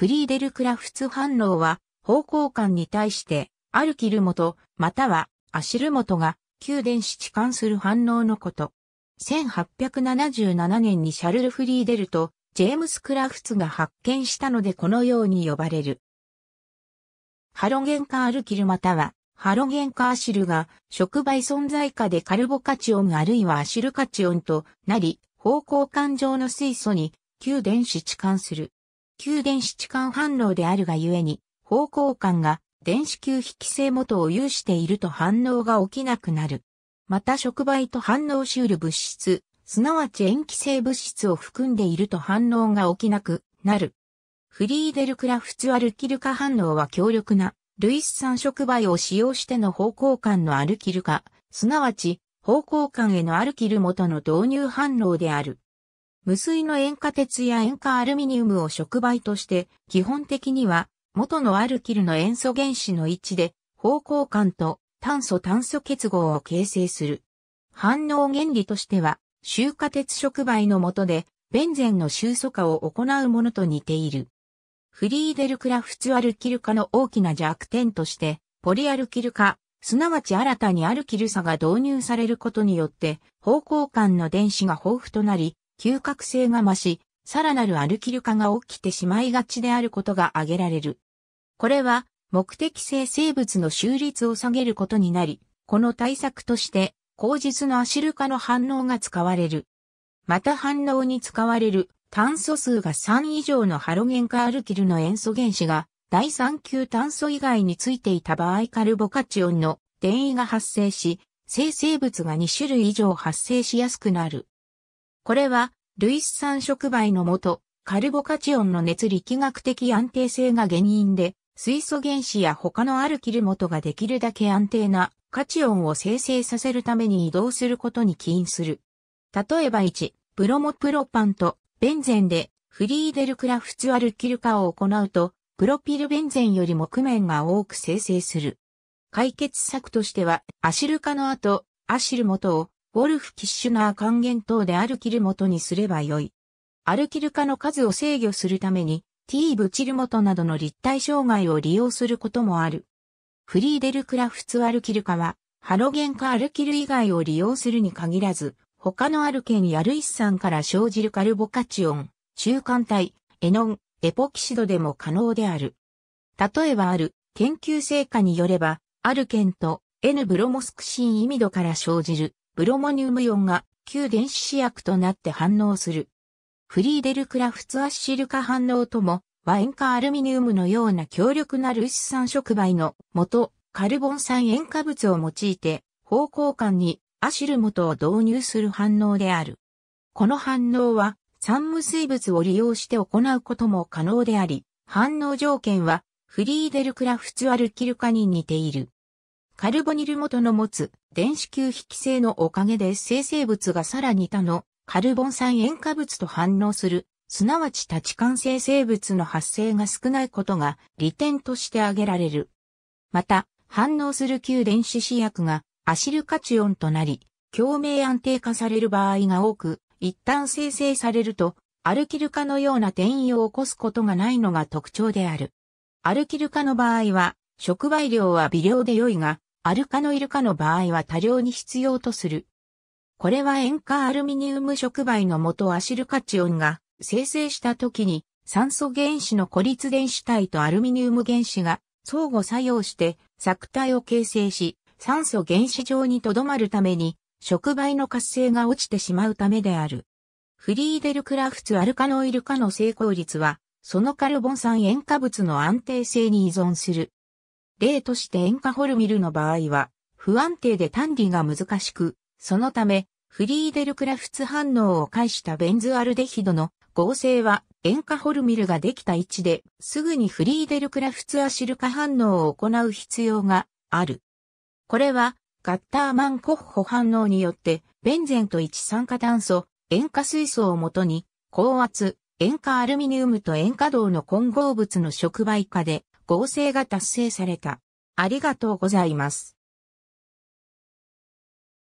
フリーデルクラフツ反応は、方向感に対して、アルキル元、またはアシル元が、給電子置換する反応のこと。1877年にシャルル・フリーデルとジェームス・クラフツが発見したのでこのように呼ばれる。ハロゲン化アルキルまたはハロゲン化アシルが触媒存在下でカルボカチオンあるいはアシルカチオンとなり方向感上の水素に旧電子置換する。球電子置換反応であるがゆえに、方向感が電子球引性元を有していると反応が起きなくなる。また触媒と反応しうる物質、すなわち塩基性物質を含んでいると反応が起きなくなる。フリーデルクラフツアルキル化反応は強力な類酸触媒を使用しての方向感のアルキル化、すなわち方向感へのアルキル元の導入反応である。無水の塩化鉄や塩化アルミニウムを触媒として、基本的には元のアルキルの塩素原子の位置で方向感と炭素炭素結合を形成する。反応原理としては、臭化鉄触媒の下で、ベンゼンの臭素化を行うものと似ている。フリーデルクラフツアルキル化の大きな弱点として、ポリアルキル化、すなわち新たにアルキル差が導入されることによって、方向間の電子が豊富となり、嗅覚性が増し、さらなるアルキル化が起きてしまいがちであることが挙げられる。これは、目的性生物の収率を下げることになり、この対策として、口実のアシル化の反応が使われる。また反応に使われる炭素数が3以上のハロゲン化アルキルの塩素原子が第3級炭素以外についていた場合カルボカチオンの電位が発生し、生成物が2種類以上発生しやすくなる。これは、類ス酸触媒のもと、カルボカチオンの熱力学的安定性が原因で、水素原子や他のアルキル元ができるだけ安定なカチオンを生成させるために移動することに起因する。例えば1、ブロモプロパンとベンゼンでフリーデルクラフツアルキル化を行うと、プロピルベンゼンより木面が多く生成する。解決策としては、アシル化の後、アシル元をウォルフ・キッシュナー還元等でアルキル元にすればよい。アルキル化の数を制御するために、T ブチル元などの立体障害を利用することもある。フリーデルクラフツアルキル化は、ハロゲン化アルキル以外を利用するに限らず、他のアルケンやルイス酸から生じるカルボカチオン、中間体、エノン、エポキシドでも可能である。例えばある研究成果によれば、アルケンと N ブロモスクシンイミドから生じるブロモニウムイオンが旧電子試薬となって反応する。フリーデルクラフツアッシル化反応とも、ワ塩化アルミニウムのような強力な類ス酸触媒の元、カルボン酸塩化物を用いて、方向間にアシル元を導入する反応である。この反応は、酸無水物を利用して行うことも可能であり、反応条件は、フリーデルクラフツアルキル化に似ている。カルボニル元の持つ電子球引規性のおかげで生成物がさらに他のカルボン酸塩化物と反応する、すなわち多置換生成物の発生が少ないことが利点として挙げられる。また、反応する旧電子試薬がアシルカチオンとなり、共鳴安定化される場合が多く、一旦生成されると、アルキル化のような転移を起こすことがないのが特徴である。アルキル化の場合は、触媒量は微量で良いが、アルカノイル化の場合は多量に必要とする。これは塩化アルミニウム触媒の元アシルカチオンが生成した時に酸素原子の孤立電子体とアルミニウム原子が相互作用して作体を形成し酸素原子上に留まるために触媒の活性が落ちてしまうためである。フリーデルクラフツアルカノイル化の成功率はそのカルボン酸塩化物の安定性に依存する。例として塩化ホルミルの場合は、不安定で単理が難しく、そのため、フリーデルクラフツ反応を介したベンズアルデヒドの合成は塩化ホルミルができた位置ですぐにフリーデルクラフツアシル化反応を行う必要がある。これはガッターマンコッホ反応によってベンゼンと一酸化炭素、塩化水素をもとに高圧、塩化アルミニウムと塩化銅の混合物の触媒化で合成が達成された。ありがとうございます。